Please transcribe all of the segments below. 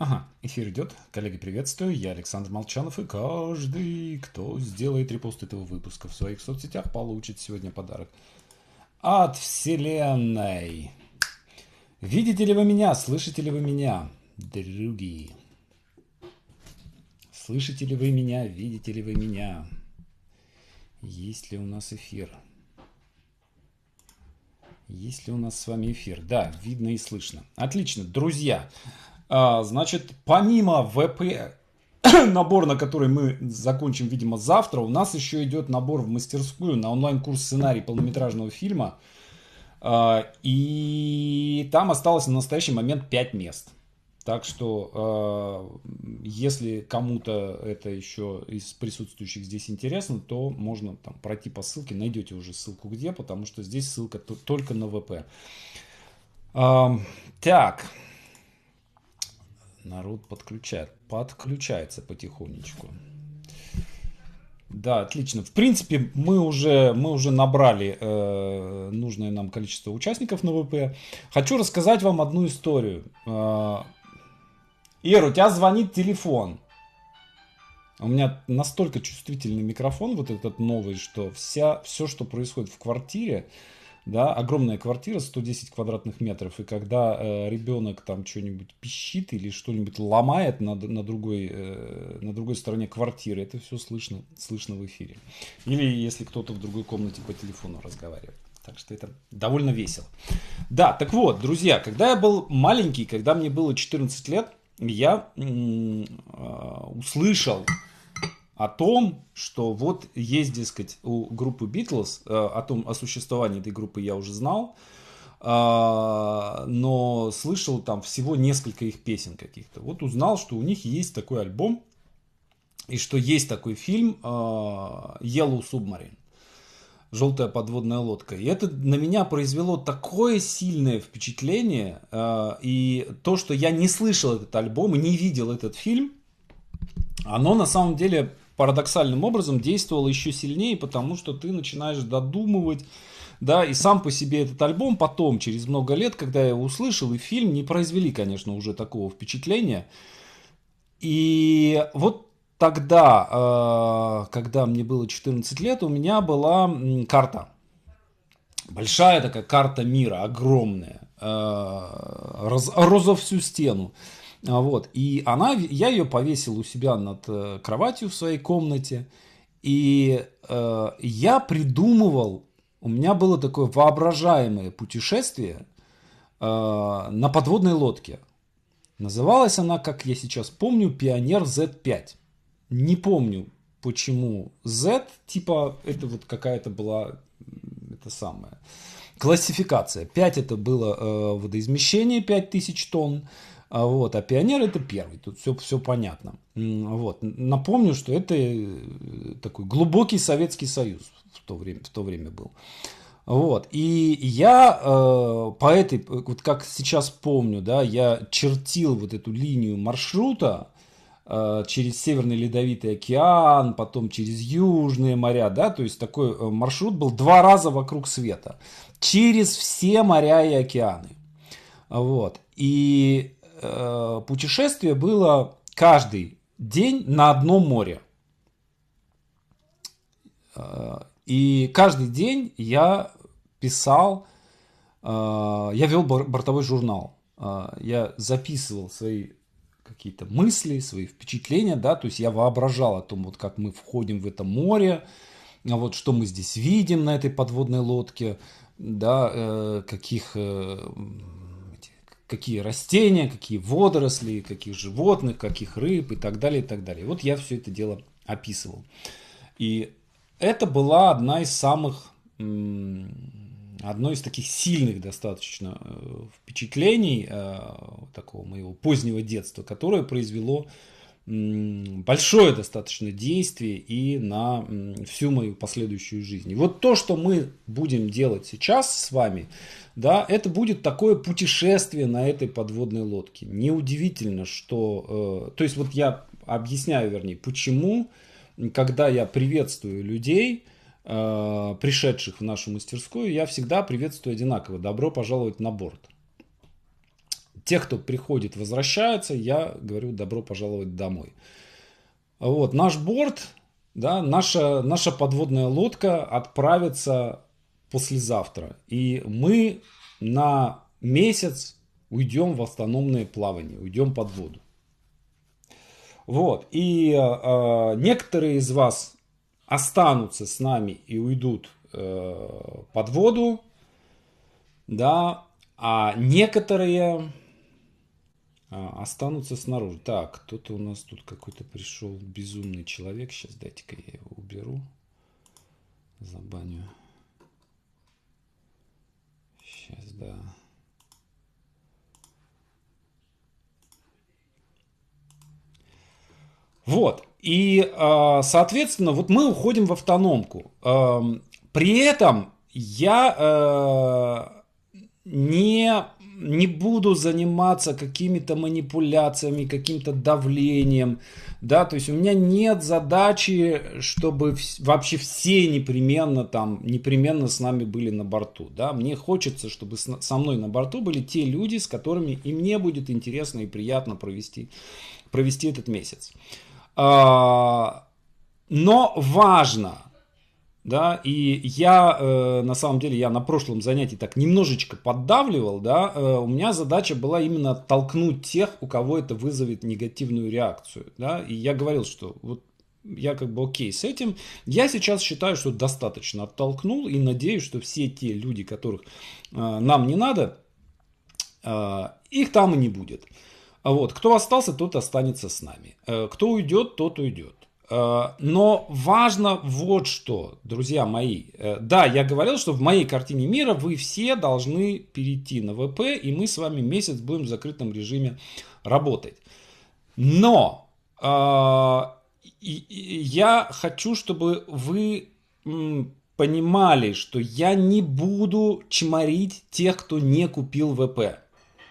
Ага, эфир идет. Коллеги, приветствую. Я Александр Молчанов, и каждый, кто сделает репост этого выпуска в своих соцсетях, получит сегодня подарок от Вселенной. Видите ли вы меня? Слышите ли вы меня, другие? Слышите ли вы меня? Видите ли вы меня? Есть ли у нас эфир? Есть ли у нас с вами эфир? Да, видно и слышно. Отлично, друзья. А, значит, помимо ВП, набор, на который мы закончим, видимо, завтра, у нас еще идет набор в мастерскую на онлайн-курс сценарий полнометражного фильма. А, и там осталось на настоящий момент 5 мест. Так что, а, если кому-то это еще из присутствующих здесь интересно, то можно там пройти по ссылке, найдете уже ссылку где, потому что здесь ссылка только на ВП. Так, Народ подключает. Подключается потихонечку. Да, отлично. В принципе, мы уже, мы уже набрали э, нужное нам количество участников на ВП. Хочу рассказать вам одну историю. Э, Ир, у тебя звонит телефон. У меня настолько чувствительный микрофон, вот этот новый, что вся, все, что происходит в квартире, да, огромная квартира, 110 квадратных метров, и когда э, ребенок там что-нибудь пищит или что-нибудь ломает на, на, другой, э, на другой стороне квартиры, это все слышно, слышно в эфире. Или если кто-то в другой комнате по телефону разговаривает. Так что это довольно весело. Да, так вот, друзья, когда я был маленький, когда мне было 14 лет, я э, услышал о том, что вот есть, дескать, у группы Битлз, э, о том, о существовании этой группы я уже знал, а, но слышал там всего несколько их песен каких-то. Вот узнал, что у них есть такой альбом и что есть такой фильм а, Yellow Submarine. Желтая подводная лодка. И это на меня произвело такое сильное впечатление. А, и то, что я не слышал этот альбом и не видел этот фильм, оно на самом деле парадоксальным образом действовал еще сильнее, потому что ты начинаешь додумывать, да, и сам по себе этот альбом потом, через много лет, когда я его услышал, и фильм не произвели, конечно, уже такого впечатления. И вот тогда, э, когда мне было 14 лет, у меня была карта. Большая такая карта мира, огромная, э, раз, роза всю стену. А, вот. И она, я ее повесил у себя над э, кроватью в своей комнате. И э, я придумывал, у меня было такое воображаемое путешествие э, на подводной лодке. Называлась она, как я сейчас помню, Пионер Z5. Не помню, почему Z, типа, это вот какая-то была, это самое, классификация. 5 это было э, водоизмещение 5000 тонн, а вот, а пионер это первый, тут все, все понятно. А вот. Напомню, что это э, такой глубокий Советский Союз в то время, в то время был. Вот. И я э, по этой, вот как сейчас помню, да, я чертил вот эту линию маршрута э, через Северный Ледовитый океан, потом через Южные моря, да, то есть такой э, маршрут был два раза вокруг света, через все моря и океаны. Вот. И э, путешествие было каждый день на одном море. Э, и каждый день я писал, э, я вел бортовой журнал. Э, я записывал свои какие-то мысли, свои впечатления, да, то есть я воображал о том, вот как мы входим в это море, а вот что мы здесь видим на этой подводной лодке, да, каких какие растения, какие водоросли, каких животных, каких рыб и так далее, и так далее. Вот я все это дело описывал. И это была одна из самых, одно из таких сильных достаточно э, впечатлений э, такого моего позднего детства, которое произвело большое достаточно действие и на всю мою последующую жизнь. И вот то, что мы будем делать сейчас с вами, да, это будет такое путешествие на этой подводной лодке. Неудивительно, что... Э, то есть вот я объясняю, вернее, почему, когда я приветствую людей, э, пришедших в нашу мастерскую, я всегда приветствую одинаково. Добро пожаловать на борт те, кто приходит, возвращаются, я говорю, добро пожаловать домой. Вот, наш борт, да, наша, наша подводная лодка отправится послезавтра. И мы на месяц уйдем в автономное плавание, уйдем под воду. Вот, и э, э некоторые из вас останутся с нами и уйдут э, под воду, да, а некоторые а, останутся снаружи. Так, кто-то у нас тут какой-то пришел безумный человек. Сейчас дайте-ка я его уберу. Забаню. Сейчас, да. Вот. И, а, соответственно, вот мы уходим в автономку. При этом я э, не не буду заниматься какими-то манипуляциями, каким-то давлением, да, то есть у меня нет задачи, чтобы вообще все непременно там, непременно с нами были на борту, да, мне хочется, чтобы со мной на борту были те люди, с которыми и мне будет интересно и приятно провести, провести этот месяц. А, но важно – да, и я, э, на самом деле, я на прошлом занятии так немножечко поддавливал, да, э, у меня задача была именно толкнуть тех, у кого это вызовет негативную реакцию, да, и я говорил, что вот я как бы окей с этим. Я сейчас считаю, что достаточно оттолкнул и надеюсь, что все те люди, которых э, нам не надо, э, их там и не будет. А вот, кто остался, тот останется с нами. Э, кто уйдет, тот уйдет. Э, но важно вот что, друзья мои. Э, да, я говорил, что в моей картине мира вы все должны перейти на ВП, и мы с вами месяц будем в закрытом режиме работать. Но э, я хочу, чтобы вы понимали, что я не буду чморить тех, кто не купил ВП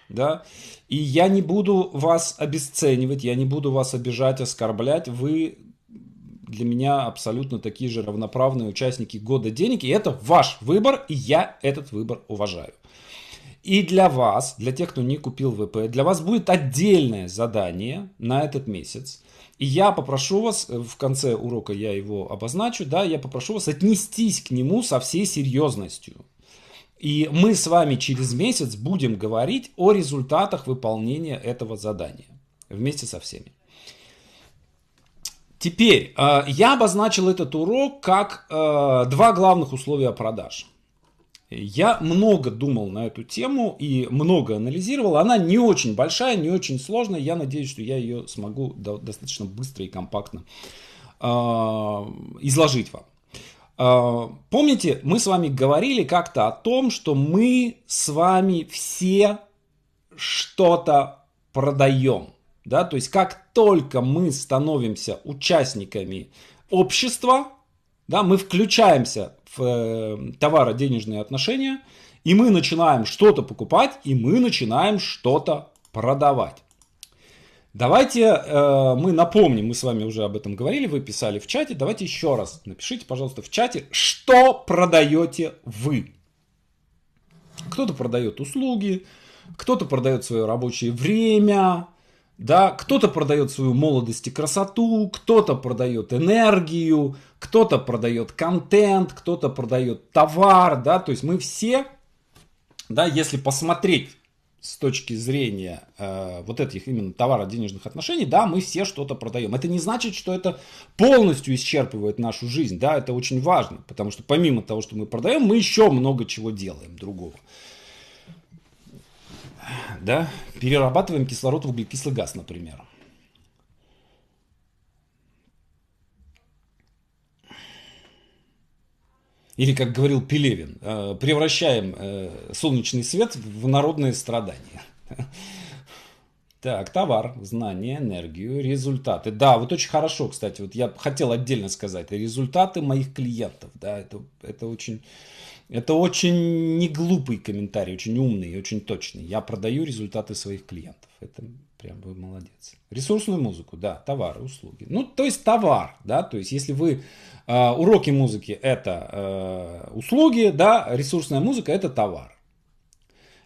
да, и я не буду вас обесценивать, я не буду вас обижать, оскорблять, вы для меня абсолютно такие же равноправные участники года денег. И это ваш выбор, и я этот выбор уважаю. И для вас, для тех, кто не купил ВП, для вас будет отдельное задание на этот месяц. И я попрошу вас, э, в конце урока я его обозначу, да, я попрошу вас отнестись к нему со всей серьезностью. И мы с вами через месяц будем говорить о результатах выполнения этого задания вместе со всеми. Теперь э, я обозначил этот урок как э, два главных условия продаж. Я много думал на эту тему и много анализировал. Она не очень большая, не очень сложная. Я надеюсь, что я ее смогу достаточно быстро и компактно э, изложить вам. Помните, мы с вами говорили как-то о том, что мы с вами все что-то продаем. Да, то есть как только мы становимся участниками общества, да, мы включаемся в э, товаро-денежные отношения, и мы начинаем что-то покупать, и мы начинаем что-то продавать. Давайте э, мы напомним, мы с вами уже об этом говорили, вы писали в чате, давайте еще раз напишите, пожалуйста, в чате, что продаете вы. Кто-то продает услуги, кто-то продает свое рабочее время, да, кто-то продает свою молодость и красоту, кто-то продает энергию, кто-то продает контент, кто-то продает товар, да, то есть мы все, да, если посмотреть с точки зрения э, вот этих именно товара денежных отношений, да, мы все что-то продаем. Это не значит, что это полностью исчерпывает нашу жизнь, да, это очень важно, потому что помимо того, что мы продаем, мы еще много чего делаем другого да, перерабатываем кислород в углекислый газ, например. Или, как говорил Пелевин, э, превращаем э, солнечный свет в народные страдания. Так, товар, знания, энергию, результаты. Да, вот очень хорошо, кстати, вот я хотел отдельно сказать, результаты моих клиентов, да, это, это очень... Это очень не глупый комментарий, очень умный и очень точный. Я продаю результаты своих клиентов. Это прям вы молодец. Ресурсную музыку, да, товары, услуги. Ну, то есть товар, да, то есть если вы э, уроки музыки это э, услуги, да, ресурсная музыка это товар.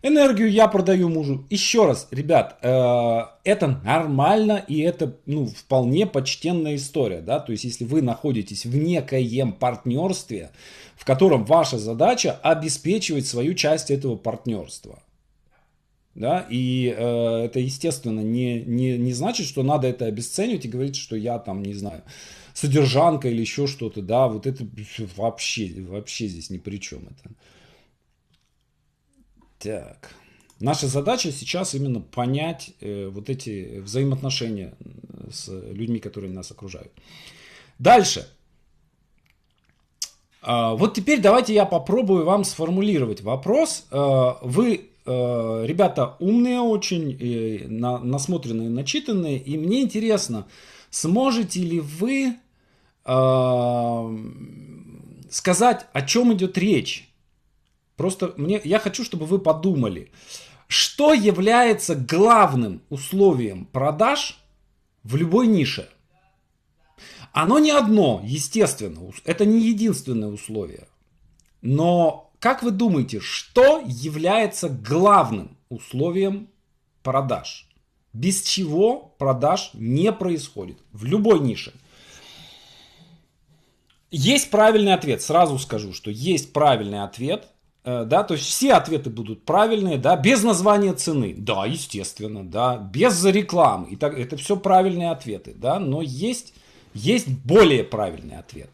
Энергию я продаю мужу. Еще раз, ребят, э, это нормально и это ну, вполне почтенная история. Да? То есть, если вы находитесь в некоем партнерстве, в котором ваша задача обеспечивать свою часть этого партнерства. Да? И э, это, естественно, не, не, не значит, что надо это обесценивать и говорить, что я там, не знаю, содержанка или еще что-то. Да, вот это вообще, вообще здесь ни при чем. Это. Так. Наша задача сейчас именно понять э, вот эти взаимоотношения э, с людьми, которые нас окружают. Дальше. Э, вот теперь давайте я попробую вам сформулировать вопрос. Э, вы, э, ребята, умные очень, э, на, насмотренные, начитанные, и мне интересно, сможете ли вы э, сказать, о чем идет речь? Просто мне, я хочу, чтобы вы подумали, что является главным условием продаж в любой нише. Оно не одно, естественно, это не единственное условие. Но как вы думаете, что является главным условием продаж? Без чего продаж не происходит в любой нише. Есть правильный ответ, сразу скажу, что есть правильный ответ, Э, да, то есть все ответы будут правильные, да, без названия цены, да, естественно, да, без рекламы, и так, это все правильные ответы, да, но есть, есть более правильный ответ,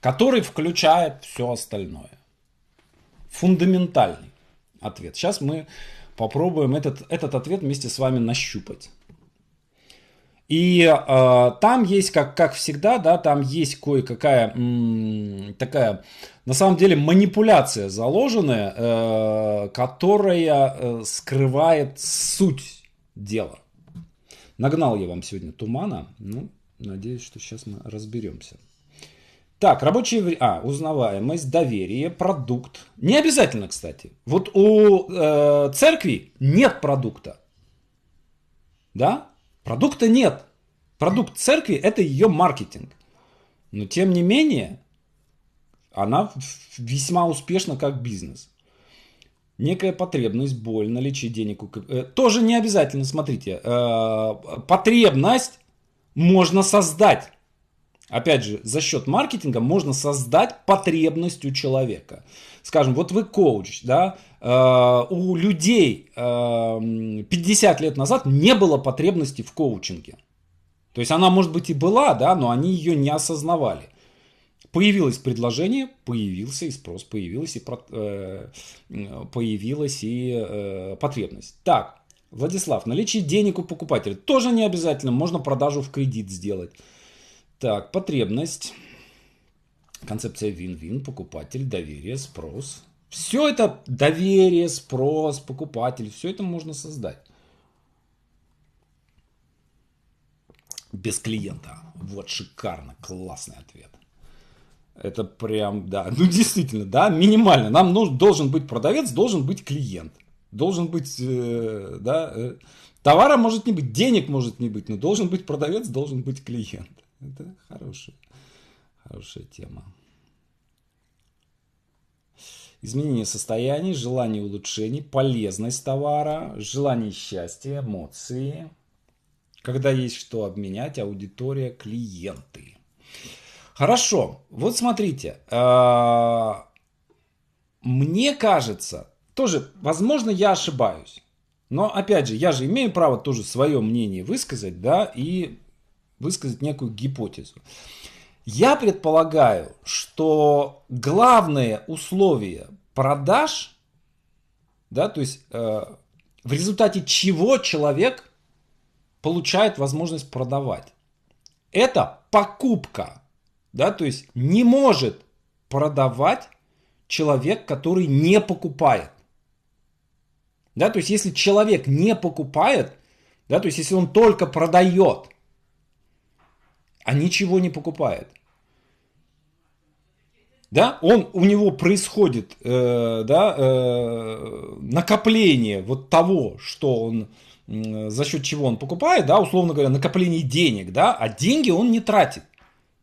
который включает все остальное. Фундаментальный ответ. Сейчас мы попробуем этот, этот ответ вместе с вами нащупать. И э, там есть, как, как всегда, да, там есть кое-какая такая, на самом деле, манипуляция заложенная, э, которая э, скрывает суть дела. Нагнал я вам сегодня тумана, ну, надеюсь, что сейчас мы разберемся. Так, рабочее а, узнаваемость, доверие, продукт. Не обязательно, кстати. Вот у э, церкви нет продукта. Да? Продукта нет. Продукт церкви – это ее маркетинг. Но тем не менее, она весьма успешна как бизнес. Некая потребность, боль, наличие денег. Э, тоже не обязательно, смотрите. Э, потребность можно создать. Опять же, за счет маркетинга можно создать потребность у человека. Скажем, вот вы коуч, да, Э, у людей 50 э, лет назад не было потребности в коучинге. То есть она, может быть, и была, да, но они ее не осознавали. Появилось предложение, появился и спрос, появилась и, э, появилась и потребность. Так, Владислав, наличие денег у покупателя тоже не обязательно, можно продажу в кредит сделать. Так, потребность, концепция вин-вин, покупатель, доверие, спрос, все это доверие, спрос, покупатель, все это можно создать. Без клиента. Вот шикарно, классный ответ. Это прям, да, ну действительно, да, минимально. Нам нужен, должен быть продавец, должен быть клиент. Должен быть, э, да, э, товара может не быть, денег может не быть, но должен быть продавец, должен быть клиент. Это хорошая, хорошая тема изменение состояний, желание улучшений, полезность товара, желание счастья, эмоции, когда есть что обменять, аудитория, клиенты. Хорошо, вот смотрите, а, мне кажется, тоже, возможно, я ошибаюсь, но опять же, я же имею право тоже свое мнение высказать, да, и высказать некую гипотезу. Я предполагаю, что главное условие продаж, да, то есть э, в результате чего человек получает возможность продавать, это покупка, да, то есть не может продавать человек, который не покупает. Да, то есть если человек не покупает, да, то есть если он только продает – а ничего не покупает. Да, он, у него происходит э, да, э, накопление вот того, что он, э, за счет чего он покупает, да, условно говоря, накопление денег, да, а деньги он не тратит.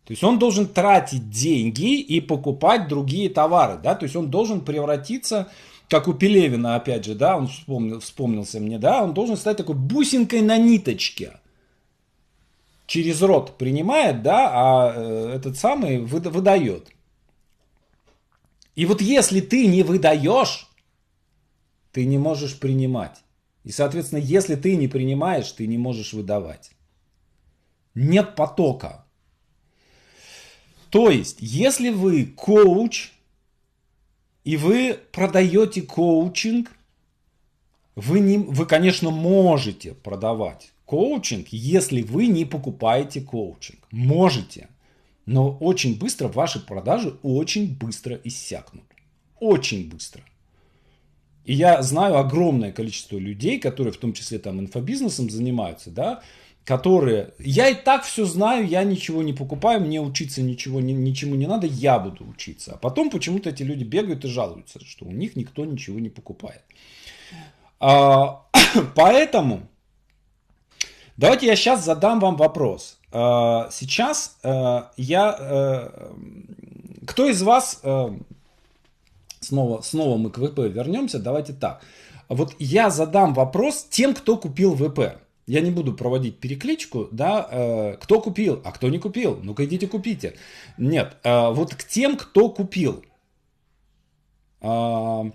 То есть он должен тратить деньги и покупать другие товары, да, то есть он должен превратиться, как у Пелевина, опять же, да, он вспомнил, вспомнился мне, да, он должен стать такой бусинкой на ниточке – через рот принимает, да, а э, этот самый выдает. И вот если ты не выдаешь, ты не можешь принимать. И, соответственно, если ты не принимаешь, ты не можешь выдавать. Нет потока. То есть, если вы коуч, и вы продаете коучинг, вы, не, вы, конечно, можете продавать коучинг, если вы не покупаете коучинг. Можете, но очень быстро ваши продажи очень быстро иссякнут. Очень быстро. И я знаю огромное количество людей, которые в том числе там инфобизнесом занимаются, да, которые, я и так все знаю, я ничего не покупаю, мне учиться ничего, ни, ничему не надо, я буду учиться. А потом почему-то эти люди бегают и жалуются, что у них никто ничего не покупает. А, поэтому Давайте я сейчас задам вам вопрос. А, сейчас а, я... А, кто из вас... Снова, снова мы к ВП вернемся. Давайте так. Вот я задам вопрос тем, кто купил ВП. Я не буду проводить перекличку, да, э, кто купил, а кто не купил, ну-ка идите купите. Нет, э, вот к тем, кто купил. Э,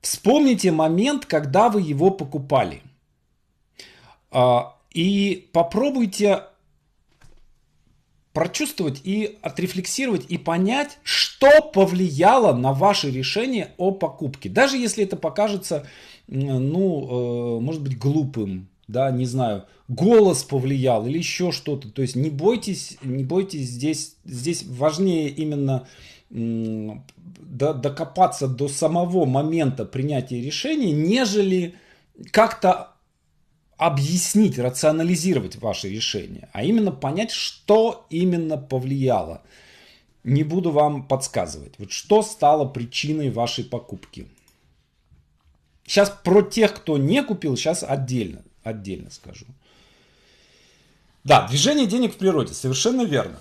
вспомните момент, когда вы его покупали. И попробуйте прочувствовать и отрефлексировать и понять, что повлияло на ваше решение о покупке. Даже если это покажется, ну, э, может быть, глупым, да, не знаю, голос повлиял или еще что-то. То есть не бойтесь, не бойтесь здесь, здесь важнее именно докопаться до самого момента принятия решения, нежели как-то объяснить, рационализировать ваше решение, а именно понять, что именно повлияло. Не буду вам подсказывать. Вот что стало причиной вашей покупки. Сейчас про тех, кто не купил, сейчас отдельно, отдельно скажу. Да, движение денег в природе, совершенно верно.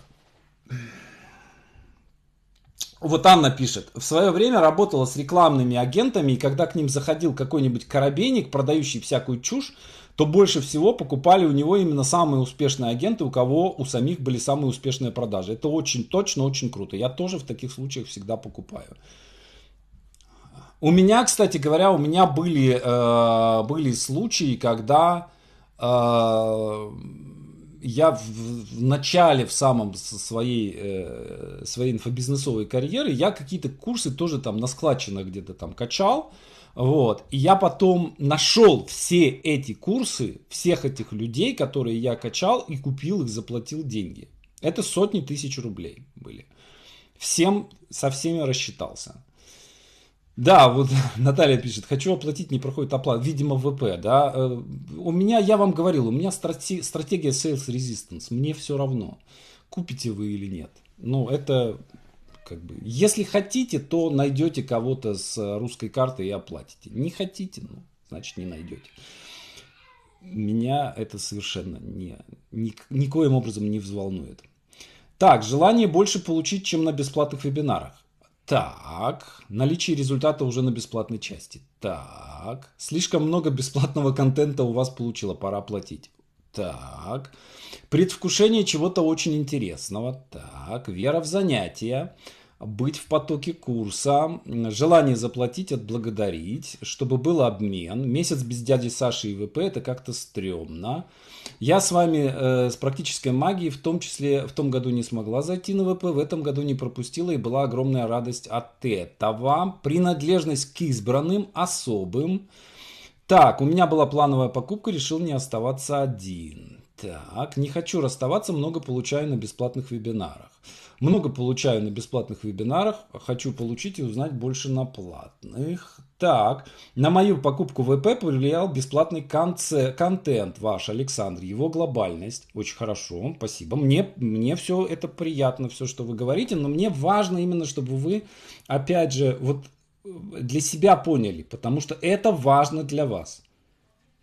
Вот Анна пишет. В свое время работала с рекламными агентами, и когда к ним заходил какой-нибудь коробейник, продающий всякую чушь, то больше всего покупали у него именно самые успешные агенты, у кого у самих были самые успешные продажи. Это очень точно, очень круто. Я тоже в таких случаях всегда покупаю. У меня, кстати говоря, у меня были, э, были случаи, когда э, я в, в начале в самом своей, э, своей инфобизнесовой карьеры, я какие-то курсы тоже там на складчинах где-то там качал. Вот. И я потом нашел все эти курсы, всех этих людей, которые я качал и купил их, заплатил деньги. Это сотни тысяч рублей были. Всем, со всеми рассчитался. Да, вот Наталья пишет, хочу оплатить, не проходит оплата. Видимо, ВП, да. Э, у меня, я вам говорил, у меня стратегия sales resistance. Мне все равно, купите вы или нет. Ну, это как бы, если хотите, то найдете кого-то с э, русской карты и оплатите. Не хотите, ну, значит, не найдете. Меня это совершенно не, ни, никоим образом не взволнует. Так, желание больше получить, чем на бесплатных вебинарах. Так, наличие результата уже на бесплатной части. Так, слишком много бесплатного контента у вас получило, пора платить. Так. Предвкушение чего-то очень интересного. Так. Вера в занятия. Быть в потоке курса. Желание заплатить, отблагодарить. Чтобы был обмен. Месяц без дяди Саши и ВП это как-то стрёмно. Я с вами э, с практической магией в том числе в том году не смогла зайти на ВП. В этом году не пропустила и была огромная радость от этого. Принадлежность к избранным особым. Так, у меня была плановая покупка, решил не оставаться один. Так, не хочу расставаться, много получаю на бесплатных вебинарах. Много получаю на бесплатных вебинарах, хочу получить и узнать больше на платных. Так, на мою покупку ВП повлиял бесплатный конце, контент ваш, Александр, его глобальность. Очень хорошо, спасибо. Мне, мне все это приятно, все, что вы говорите, но мне важно именно, чтобы вы, опять же, вот для себя поняли, потому что это важно для вас.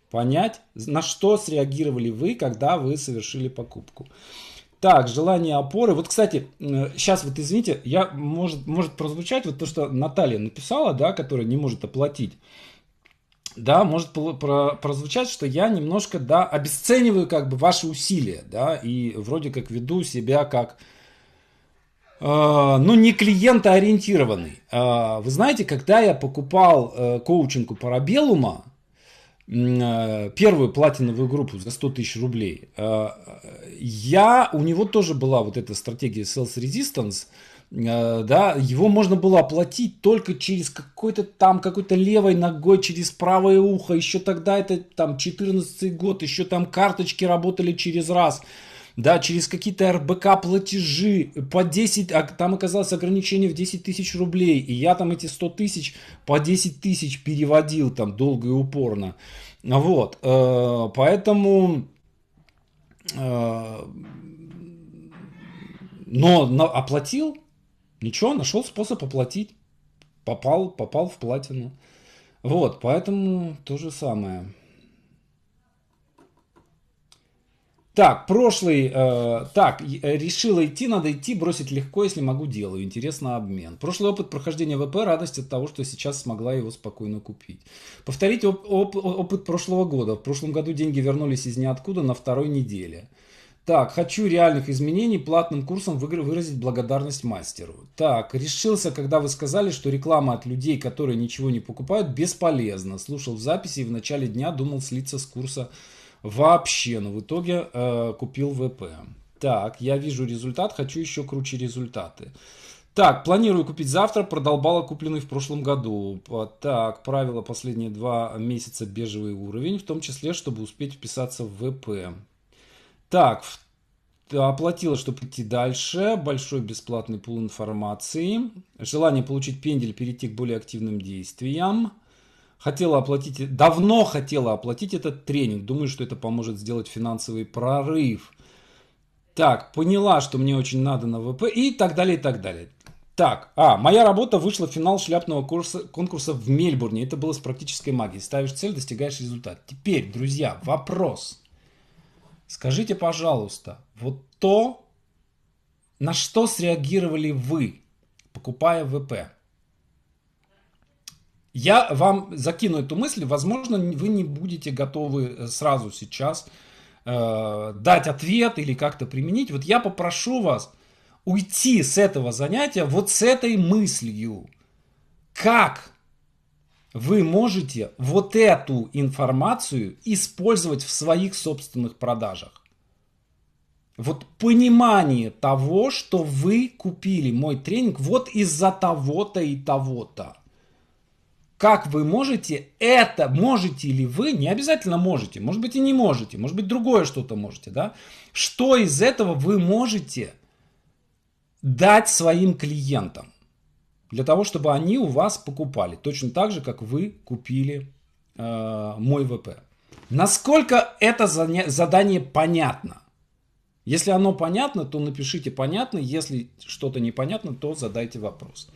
Понять, на что среагировали вы, когда вы совершили покупку. Так, желание опоры. Вот, кстати, сейчас э, вот, извините, я, может, может прозвучать вот то, что Наталья написала, да, которая не может оплатить. Да, может прозвучать, что я немножко, да, обесцениваю как бы ваши усилия, да, и вроде как веду себя как а, ну, не клиентоориентированный. А, вы знаете, когда я покупал э, коучинг у Парабеллума, э, первую платиновую группу за 100 тысяч рублей, э, я, у него тоже была вот эта стратегия sales resistance, да, его можно было оплатить только через какой-то там, какой-то левой ногой, через правое ухо, еще тогда это там 14 год, еще там карточки работали через раз – да, через какие-то РБК платежи по 10, а там оказалось ограничение в 10 тысяч рублей, и я там эти 100 тысяч по 10 тысяч переводил там долго и упорно. Вот, э, поэтому... Э, но оплатил, ничего, нашел способ оплатить, попал, попал в платину. Вот, поэтому то же самое. Так, прошлый, э, так, э, решила идти, надо идти, бросить легко, если могу, делаю. Интересно обмен. Прошлый опыт прохождения ВП, радость от того, что сейчас смогла его спокойно купить. Повторить оп- оп- опыт прошлого года. В прошлом году деньги вернулись из ниоткуда на второй неделе. Так, хочу реальных изменений платным курсом выразить благодарность мастеру. Так, решился, когда вы сказали, что реклама от людей, которые ничего не покупают, бесполезна. Слушал в записи и в начале дня думал слиться с курса Вообще, но ну, в итоге э, купил ВП. Так, я вижу результат, хочу еще круче результаты. Так, планирую купить завтра, продолбала купленный в прошлом году. Так, правило последние два месяца бежевый уровень, в том числе, чтобы успеть вписаться в ВП. Так, оплатила, чтобы идти дальше. Большой бесплатный пул информации. Желание получить пендель, перейти к более активным действиям хотела оплатить, давно хотела оплатить этот тренинг. Думаю, что это поможет сделать финансовый прорыв. Так, поняла, что мне очень надо на ВП и так далее, и так далее. Так, а, моя работа вышла в финал шляпного курса, конкурса в Мельбурне. Это было с практической магией. Ставишь цель, достигаешь результат. Теперь, друзья, вопрос. Скажите, пожалуйста, вот то, на что среагировали вы, покупая ВП? Я вам закину эту мысль, возможно, вы не будете готовы э, сразу сейчас э, дать ответ или как-то применить. Вот я попрошу вас уйти с этого занятия вот с этой мыслью. Как вы можете вот эту информацию использовать в своих собственных продажах? Вот понимание того, что вы купили мой тренинг вот из-за того-то и того-то как вы можете это, можете ли вы, не обязательно можете, может быть и не можете, может быть другое что-то можете, да? Что из этого вы можете дать своим клиентам для того, чтобы они у вас покупали, точно так же, как вы купили э, мой ВП. Насколько это задание понятно? Если оно понятно, то напишите понятно, если что-то непонятно, то задайте вопрос.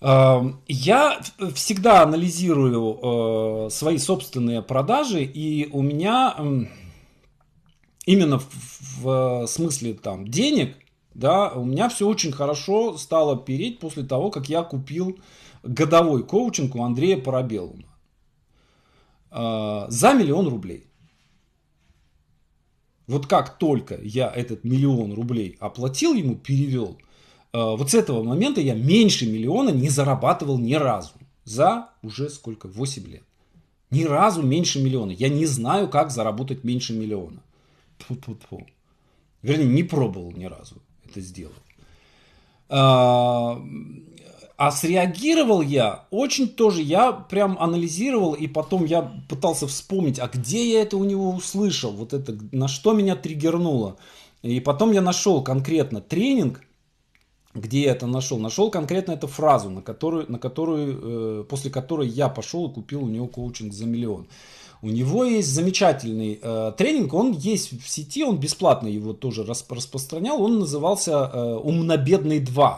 Эм, я всегда анализирую э, свои собственные продажи, и у меня именно в э, смысле там денег, да, у меня все очень хорошо стало переть после того, как я купил годовой коучинг у Андрея Парабеллума э, за миллион рублей. Вот как только я этот миллион рублей оплатил ему, перевел – Э, вот с этого момента я меньше миллиона не зарабатывал ни разу. За уже сколько? 8 лет. Ни разу меньше миллиона. Я не знаю, как заработать меньше миллиона. Тьфу-тьфу-тьфу. Вернее, не пробовал ни разу это сделать. Э, а среагировал я очень тоже, я прям анализировал, и потом я пытался вспомнить, а где я это у него услышал, вот это, на что меня триггернуло. И потом я нашел конкретно тренинг, где я это нашел? Нашел конкретно эту фразу, на которую, на которую, э, после которой я пошел и купил у него коучинг за миллион. У него есть замечательный э, тренинг, он есть в сети, он бесплатно его тоже расп- распространял, он назывался э, «Умнобедный 2».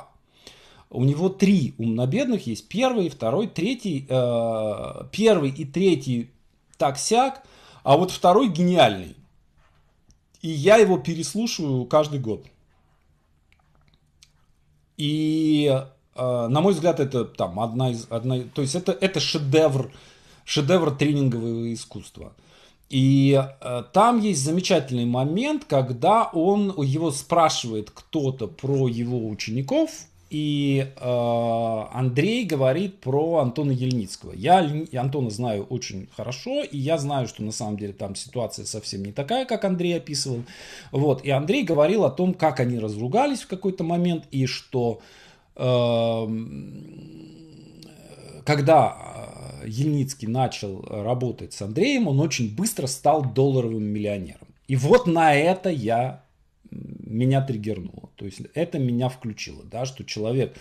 У него три умнобедных есть, первый, второй, третий, э, первый и третий так-сяк, а вот второй гениальный. И я его переслушиваю каждый год. И, э, на мой взгляд, это там одна из... Одна, то есть это, это шедевр, шедевр тренингового искусства. И э, там есть замечательный момент, когда он, его спрашивает кто-то про его учеников – и э, Андрей говорит про Антона Ельницкого. Я Антона знаю очень хорошо, и я знаю, что на самом деле там ситуация совсем не такая, как Андрей описывал. Вот. И Андрей говорил о том, как они разругались в какой-то момент, и что эм, э, когда Ельницкий начал работать с Андреем, он очень быстро стал долларовым миллионером. И вот на это я меня триггернуло. То есть это меня включило, да, что человек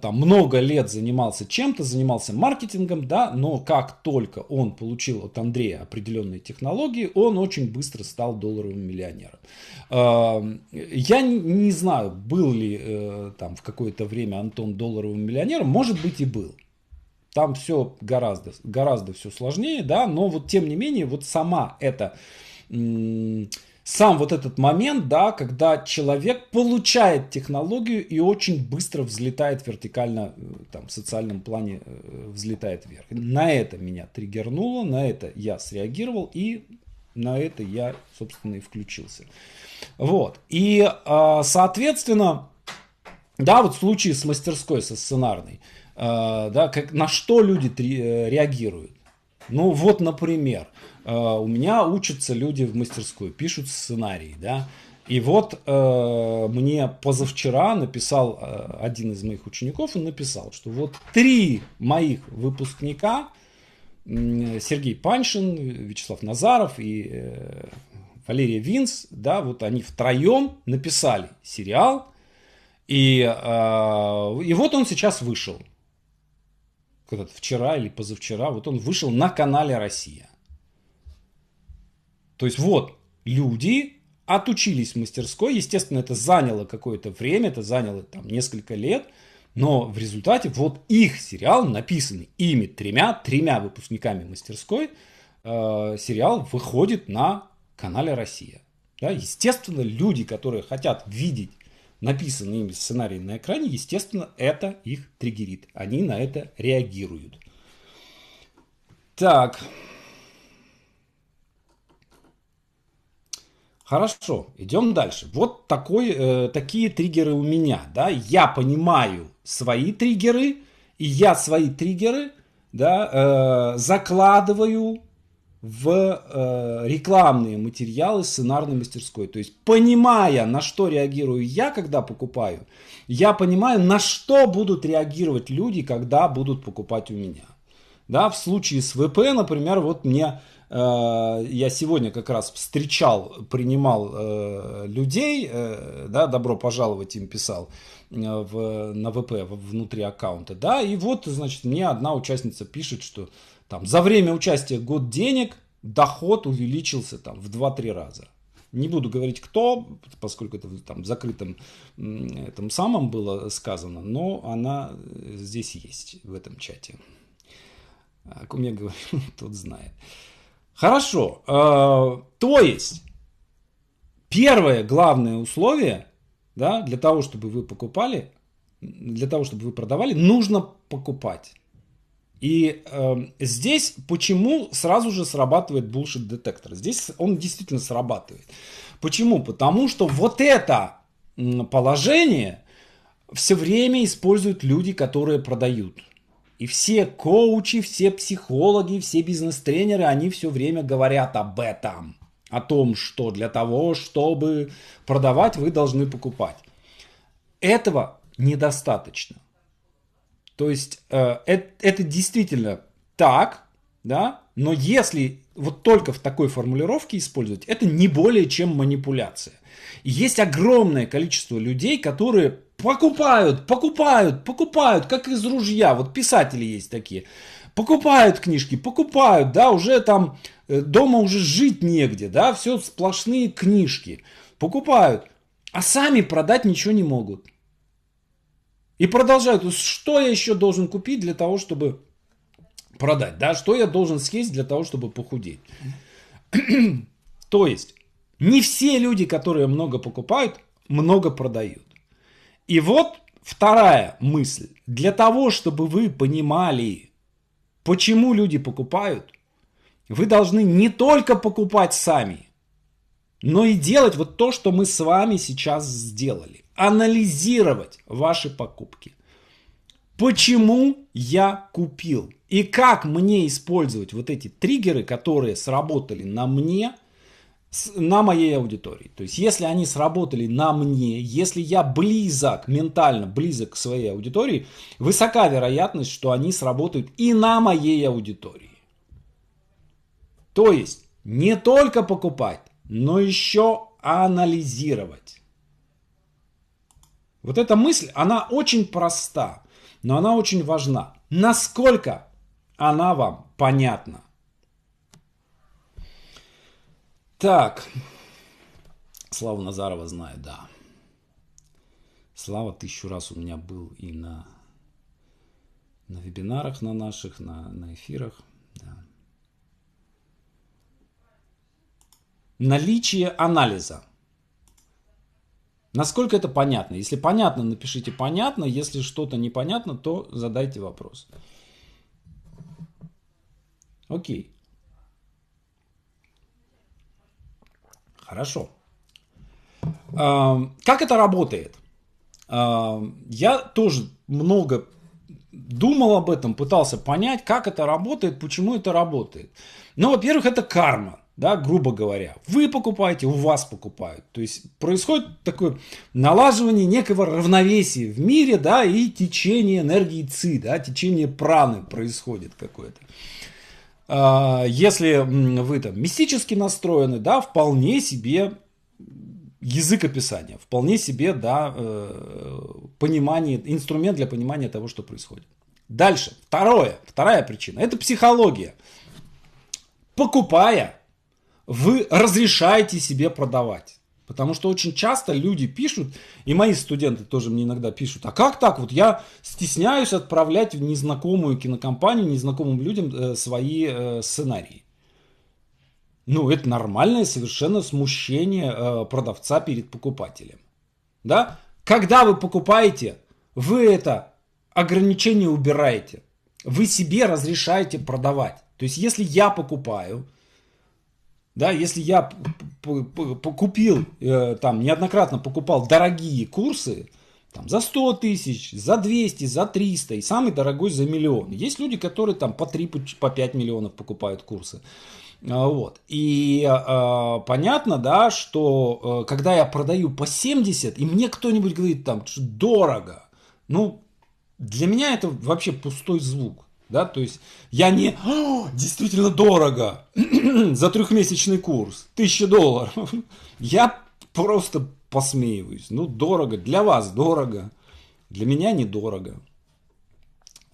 там много лет занимался чем-то, занимался маркетингом, да, но как только он получил от Андрея определенные технологии, он очень быстро стал долларовым миллионером. Я не знаю, был ли э, там в какое-то время Антон долларовым миллионером, может быть и был. Там все гораздо, гораздо все сложнее, да, но вот тем не менее, вот сама эта сам вот этот момент, да, когда человек получает технологию и очень быстро взлетает вертикально, э, там, в социальном плане э, взлетает вверх. На это меня триггернуло, на это я среагировал и на это я, собственно, и включился. Вот. И, а, соответственно, да, вот в случае с мастерской, со сценарной, э, да, как, на что люди реагируют. Ну вот, например, э, у меня учатся люди в мастерской, пишут сценарии, да, и вот э, мне позавчера написал э, один из моих учеников, и написал, что вот три моих выпускника, э, Сергей Паншин, Вячеслав Назаров и э, Валерия Винс, да, вот они втроем написали сериал, и, э, и вот он сейчас вышел когда-то вчера или позавчера, вот он вышел на канале «Россия». То есть вот люди отучились в мастерской, естественно, это заняло какое-то время, это заняло там несколько лет, но в результате вот их сериал, написанный ими тремя, тремя выпускниками мастерской, э, сериал выходит на канале «Россия». Да, естественно, люди, которые хотят видеть написанный ими сценарий на экране, естественно, это их триггерит. Они на это реагируют. Так. Хорошо, идем дальше. Вот такой, э, такие триггеры у меня. Да? Я понимаю свои триггеры, и я свои триггеры да, э, закладываю в э, рекламные материалы сценарной мастерской. То есть понимая, на что реагирую я, когда покупаю, я понимаю, на что будут реагировать люди, когда будут покупать у меня. Да, в случае с ВП, например, вот мне э, я сегодня как раз встречал, принимал э, людей, э, да, добро пожаловать им писал э, в, на ВП внутри аккаунта, да, и вот, значит, мне одна участница пишет, что там, за время участия год денег доход увеличился там, в 2-3 раза. Не буду говорить кто, поскольку это там, в закрытом этом самом было сказано, но она э, здесь есть, в этом чате. А, о ком я говорю, тот знает. Хорошо. Э, то есть, первое главное условие да, для того, чтобы вы покупали, для того, чтобы вы продавали, нужно покупать. И э, здесь почему сразу же срабатывает bullshit детектор? Здесь он действительно срабатывает. Почему? Потому что вот это положение все время используют люди, которые продают. И все коучи, все психологи, все бизнес-тренеры, они все время говорят об этом. О том, что для того, чтобы продавать, вы должны покупать. Этого недостаточно. То есть э, это, это действительно так, да, но если вот только в такой формулировке использовать, это не более чем манипуляция. И есть огромное количество людей, которые покупают, покупают, покупают, как из ружья. Вот писатели есть такие. Покупают книжки, покупают, да, уже там э, дома уже жить негде, да, все сплошные книжки. Покупают, а сами продать ничего не могут. И продолжают, что я еще должен купить для того, чтобы продать, да, что я должен съесть для того, чтобы похудеть. То есть, не все люди, которые много покупают, много продают. И вот вторая мысль. Для того, чтобы вы понимали, почему люди покупают, вы должны не только покупать сами, но и делать вот то, что мы с вами сейчас сделали анализировать ваши покупки. Почему я купил? И как мне использовать вот эти триггеры, которые сработали на мне, на моей аудитории. То есть, если они сработали на мне, если я близок, ментально близок к своей аудитории, высока вероятность, что они сработают и на моей аудитории. То есть, не только покупать, но еще анализировать. Вот эта мысль, она очень проста, но она очень важна. Насколько она вам понятна? Так, слава Назарова знаю, да. Слава тысячу раз у меня был и на, на вебинарах на наших, на, на эфирах. Да. Наличие анализа – Насколько это понятно? Если понятно, напишите понятно. Если что-то непонятно, то задайте вопрос. Окей. Хорошо. Как это работает? Я тоже много думал об этом, пытался понять, как это работает, почему это работает. Ну, во-первых, это карма да, грубо говоря. Вы покупаете, у вас покупают. То есть происходит такое налаживание некого равновесия в мире, да, и течение энергии ци, да, течение праны происходит какое-то. А, если вы там мистически настроены, да, вполне себе язык описания, вполне себе, да, э, понимание, инструмент для понимания того, что происходит. Дальше, второе, вторая причина, это психология. Покупая, вы разрешаете себе продавать. Потому что очень часто люди пишут, и мои студенты тоже мне иногда пишут, а как так? Вот я стесняюсь отправлять в незнакомую кинокомпанию, незнакомым людям э, свои э, сценарии. Ну, это нормальное совершенно смущение э, продавца перед покупателем. Да? Когда вы покупаете, вы это ограничение убираете. Вы себе разрешаете продавать. То есть, если я покупаю, да, если я покупил, э, там, неоднократно покупал дорогие курсы, там, за 100 тысяч, за 200, за 300, и самый дорогой за миллион. Есть люди, которые там по 3, по 5 миллионов покупают курсы. А, вот. И э, понятно, да, что э, когда я продаю по 70, и мне кто-нибудь говорит там, что дорого, ну, для меня это вообще пустой звук. Да, то есть я не «А, действительно дорого за трехмесячный курс, тысяча долларов. Я просто посмеиваюсь. Ну, дорого. Для вас дорого. Для меня недорого.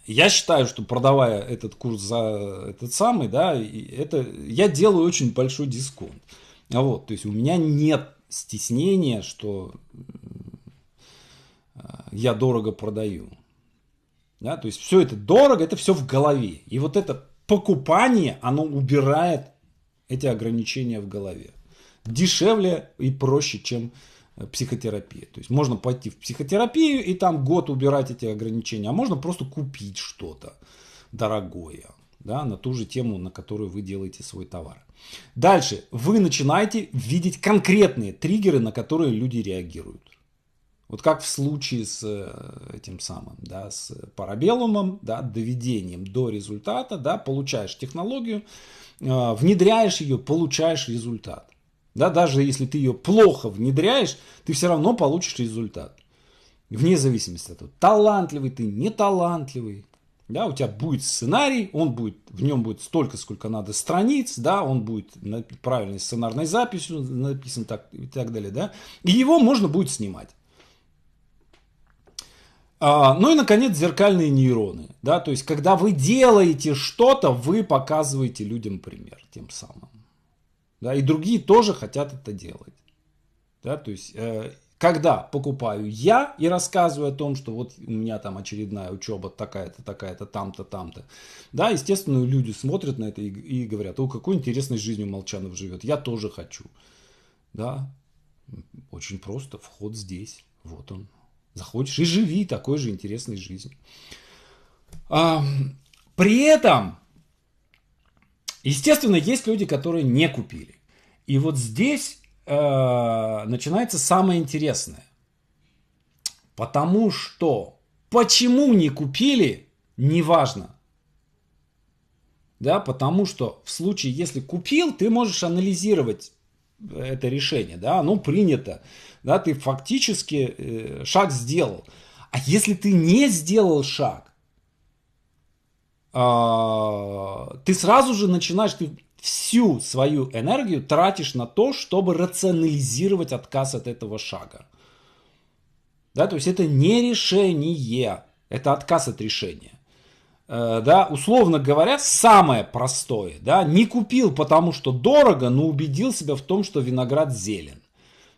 Я считаю, что продавая этот курс за этот самый, да, это, я делаю очень большой дисконт. А вот, то есть у меня нет стеснения, что э, я дорого продаю. Да, то есть все это дорого, это все в голове. И вот это покупание, оно убирает эти ограничения в голове. Дешевле и проще, чем э, психотерапия. То есть можно пойти в психотерапию и там год убирать эти ограничения, а можно просто купить что-то дорогое да, на ту же тему, на которую вы делаете свой товар. Дальше вы начинаете видеть конкретные триггеры, на которые люди реагируют. Вот как в случае с э, этим самым, да, с парабеллумом, да, доведением до результата, да, получаешь технологию, э, внедряешь ее, получаешь результат. Да, даже если ты ее плохо внедряешь, ты все равно получишь результат. Вне зависимости от того, талантливый ты, не талантливый. Да, у тебя будет сценарий, он будет, в нем будет столько, сколько надо страниц, да, он будет правильной сценарной записью э, написан так, и так далее. Да, и его можно будет снимать. А, ну и, наконец, зеркальные нейроны. Да? То есть, когда вы делаете что-то, вы показываете людям пример тем самым. Да? И другие тоже хотят это делать. Да? То есть, э, когда покупаю я и рассказываю о том, что вот у меня там очередная учеба такая-то, такая-то, там-то, там-то. Да, естественно, люди смотрят на это и, говорят, о, какой интересной жизнью Молчанов живет, я тоже хочу. Да, очень просто, вход здесь, вот он, захочешь, и живи такой же интересной жизнью. А, при этом, естественно, есть люди, которые не купили. И вот здесь э, начинается самое интересное. Потому что почему не купили, неважно. Да, потому что в случае, если купил, ты можешь анализировать это решение, да, оно принято, да, ты фактически э, шаг сделал. А если ты не сделал шаг, э, ты сразу же начинаешь, ты всю свою энергию тратишь на то, чтобы рационализировать отказ от этого шага. Да, то есть это не решение, это отказ от решения. Э, да, условно говоря, самое простое, да, не купил, потому что дорого, но убедил себя в том, что виноград зелен.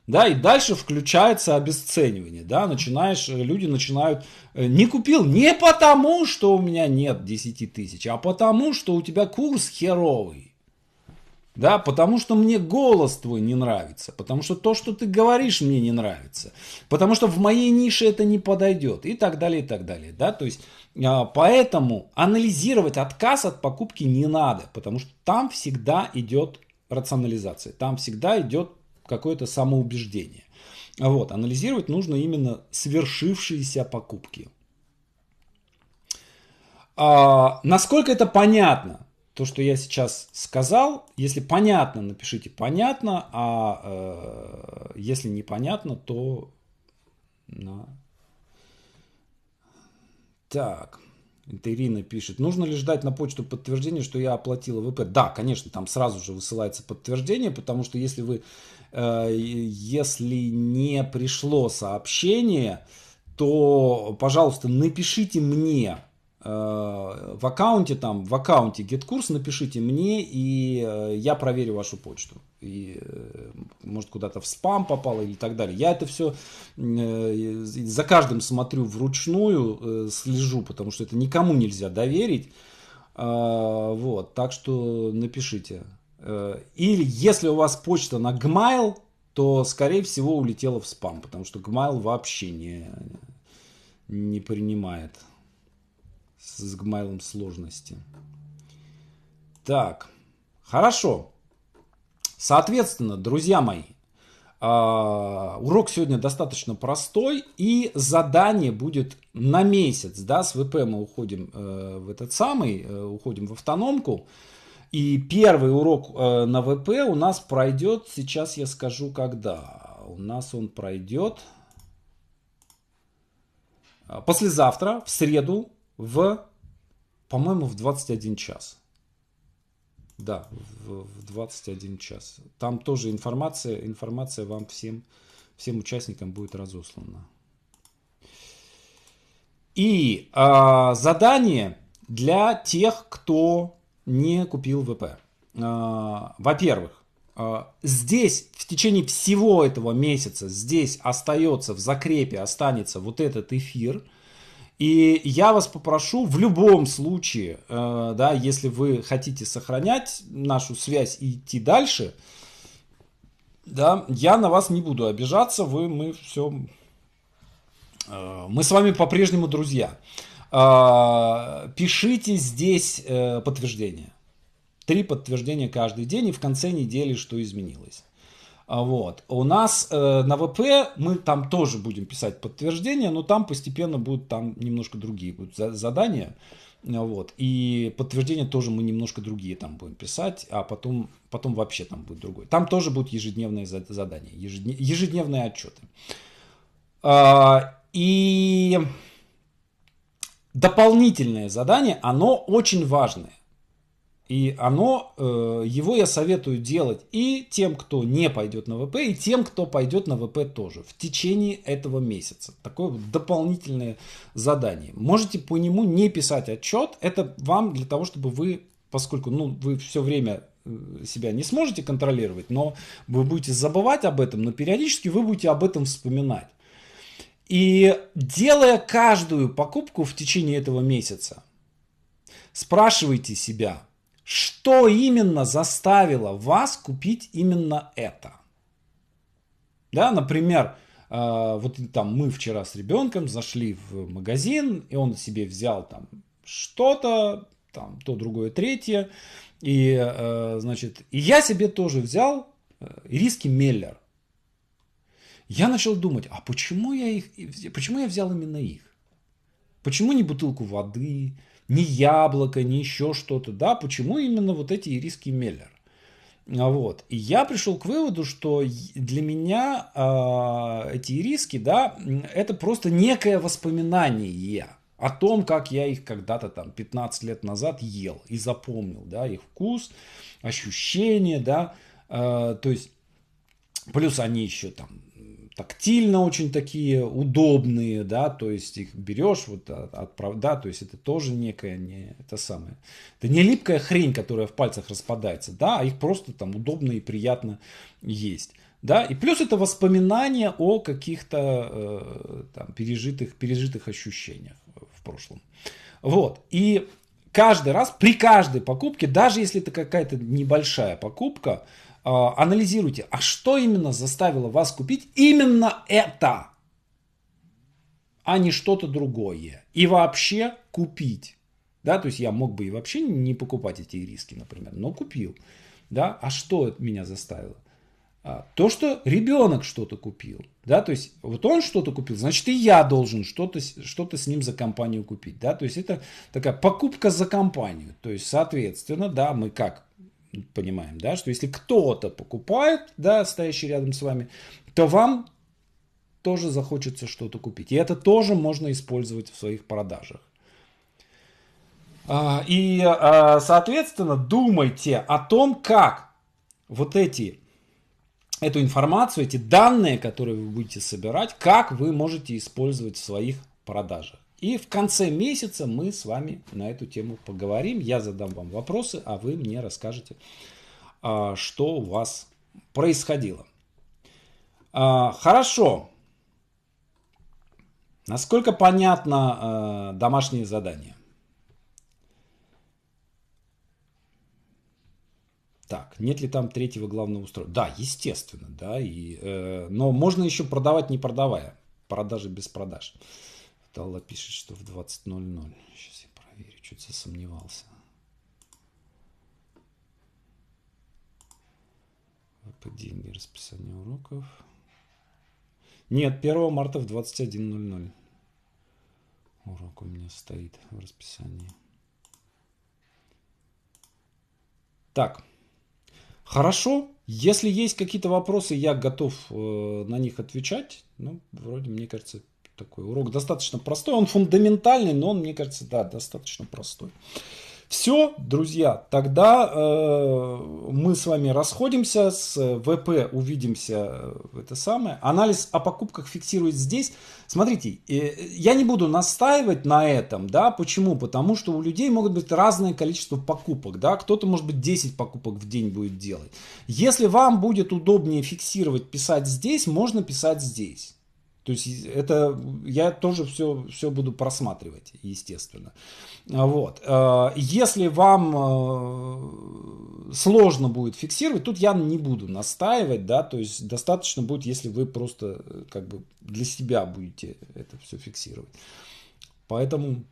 Да, и дальше включается обесценивание, да, начинаешь, э, люди начинают, э, не купил не потому, что у меня нет 10 тысяч, а потому, что у тебя курс херовый. Да, потому что мне голос твой не нравится, потому что то, что ты говоришь, мне не нравится, потому что в моей нише это не подойдет и так далее, и так далее, да, то есть а, поэтому анализировать отказ от покупки не надо, потому что там всегда идет рационализация, там всегда идет какое-то самоубеждение. Вот, анализировать нужно именно свершившиеся покупки. А, насколько это понятно, то, что я сейчас сказал, если понятно, напишите понятно, а э, если непонятно, то на так, Ирина пишет, нужно ли ждать на почту подтверждения, что я оплатила ВП? Да, конечно, там сразу же высылается подтверждение, потому что если вы, э, если не пришло сообщение, то, пожалуйста, напишите мне, Э, в аккаунте там, в аккаунте GetCourse напишите мне, и э, я проверю вашу почту. И, э, может, куда-то в спам попало и так далее. Я это все за каждым смотрю вручную, слежу, потому что это никому нельзя доверить. Вот, так что напишите. Или если у вас почта на Gmail, то, скорее всего, улетела в спам, потому что Gmail вообще не, не принимает с гмайлом сложности. Так, хорошо. Соответственно, друзья мои, а, урок сегодня достаточно простой, и задание будет на месяц, да, с ВП мы уходим э, в этот самый, э, уходим в автономку, и первый урок э, на ВП у нас пройдет, сейчас я скажу, когда, у нас он пройдет а, послезавтра, в среду, в, по-моему, в 21 час. Да, в, в 21 час. Там тоже информация, информация вам всем, всем участникам будет разослана. И э, задание для тех, кто не купил ВП. Э, во-первых, э, здесь в течение всего этого месяца, здесь остается в закрепе, останется вот этот эфир – и я вас попрошу в любом случае, э, да, если вы хотите сохранять нашу связь и идти дальше, да, я на вас не буду обижаться, вы, мы все, э, мы с вами по-прежнему друзья. Э, пишите здесь э, подтверждение. Три подтверждения каждый день и в конце недели что изменилось. А вот. У нас э, на ВП мы там тоже будем писать подтверждение, но там постепенно будут там немножко другие будут задания. А вот. И подтверждение тоже мы немножко другие там будем писать, а потом, потом вообще там будет другой. Там тоже будут ежедневные задания, ежедневные отчеты. А, и дополнительное задание, оно очень важное. И оно, э, его я советую делать и тем, кто не пойдет на ВП, и тем, кто пойдет на ВП тоже в течение этого месяца. Такое вот дополнительное задание. Можете по нему не писать отчет. Это вам для того, чтобы вы, поскольку ну, вы все время э, себя не сможете контролировать, но вы будете забывать об этом, но периодически вы будете об этом вспоминать. И делая каждую покупку в течение этого месяца, спрашивайте себя – что именно заставило вас купить именно это? Да, например, э, вот там мы вчера с ребенком зашли в магазин, и он себе взял там что-то, там то, другое, третье. И, э, значит, и я себе тоже взял э, риски Меллер. Я начал думать, а почему я, их, почему я взял именно их? Почему не бутылку воды, ни яблоко, ни еще что-то, да, почему именно вот эти ириски Меллер? А вот. И я пришел к выводу, что для меня э, эти ириски, да, это просто некое воспоминание о том, как я их когда-то там 15 лет назад ел и запомнил, да, их вкус, ощущения, да, э, то есть Плюс они еще там тактильно очень такие удобные, да, то есть их берешь, вот отправ, да, то есть это тоже некая, не, это самое, это не липкая хрень, которая в пальцах распадается, да, а их просто там удобно и приятно есть. Да, и плюс это воспоминания о каких-то э, там, пережитых, пережитых ощущениях в прошлом. Вот. И каждый раз, при каждой покупке, даже если это какая-то небольшая покупка, а, анализируйте, а что именно заставило вас купить именно это, а не что-то другое. И вообще купить. Да, то есть я мог бы и вообще не покупать эти риски, например, но купил. Да, а что меня заставило? А, то, что ребенок что-то купил, да, то есть вот он что-то купил, значит и я должен что-то что с ним за компанию купить, да, то есть это такая покупка за компанию, то есть соответственно, да, мы как понимаем, да, что если кто-то покупает, да, стоящий рядом с вами, то вам тоже захочется что-то купить. И это тоже можно использовать в своих продажах. А, и, а, соответственно, думайте о том, как вот эти, эту информацию, эти данные, которые вы будете собирать, как вы можете использовать в своих продажах. И в конце месяца мы с вами на эту тему поговорим. Я задам вам вопросы, а вы мне расскажете, а, что у вас происходило. А, хорошо. Насколько понятно а, домашнее задание? Так, нет ли там третьего главного устройства? Да, естественно, да. И, э, но можно еще продавать не продавая. Продажи без продаж. Талла пишет, что в 20.00. Сейчас я проверю, чуть сомневался. ВП деньги, расписание уроков. Нет, 1 марта в 21.00. Урок у меня стоит в расписании. Так. Хорошо. Если есть какие-то вопросы, я готов э, на них отвечать. Ну, вроде, мне кажется, такой урок достаточно простой. Он фундаментальный, но он, мне кажется, да, достаточно простой. Все, друзья, тогда э, мы с вами расходимся, с э, ВП увидимся, э, в это самое. Анализ о покупках фиксирует здесь. Смотрите, э, я не буду настаивать на этом, да, почему? Потому что у людей могут быть разное количество покупок, да, кто-то может быть 10 покупок в день будет делать. Если вам будет удобнее фиксировать, писать здесь, можно писать здесь. То есть это я тоже все, все буду просматривать, естественно. А вот. Э, если вам э, сложно будет фиксировать, тут я не буду настаивать, да, то есть достаточно будет, если вы просто э, как бы для себя будете это все фиксировать. Поэтому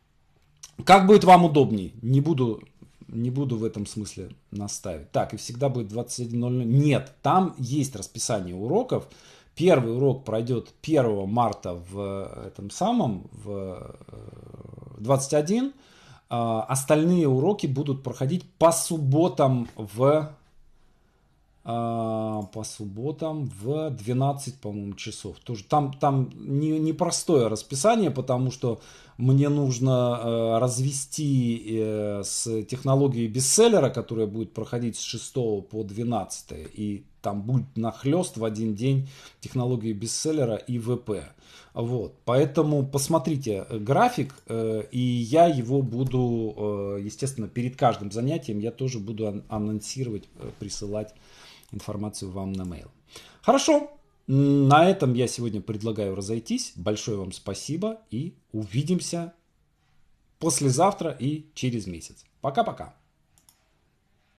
как будет вам удобнее, не буду не буду в этом смысле настаивать. Так, и всегда будет 21.00. Нет, там есть расписание уроков, Первый урок пройдет 1 марта в э, этом самом, в 21. Э, а остальные уроки будут проходить по субботам в а, по субботам в 12, по-моему, часов. Тоже там, там не, непростое расписание, потому что мне нужно э, развести э, с технологией бестселлера, которая будет проходить с 6 по 12. И там будет нахлест в один день технологии бестселлера и ВП. Вот. Поэтому посмотрите э, график, э, и я его буду, э, естественно, перед каждым занятием я тоже буду анонсировать, э, присылать информацию вам на mail. Хорошо, на этом я сегодня предлагаю разойтись. Большое вам спасибо и увидимся послезавтра и через месяц. Пока-пока.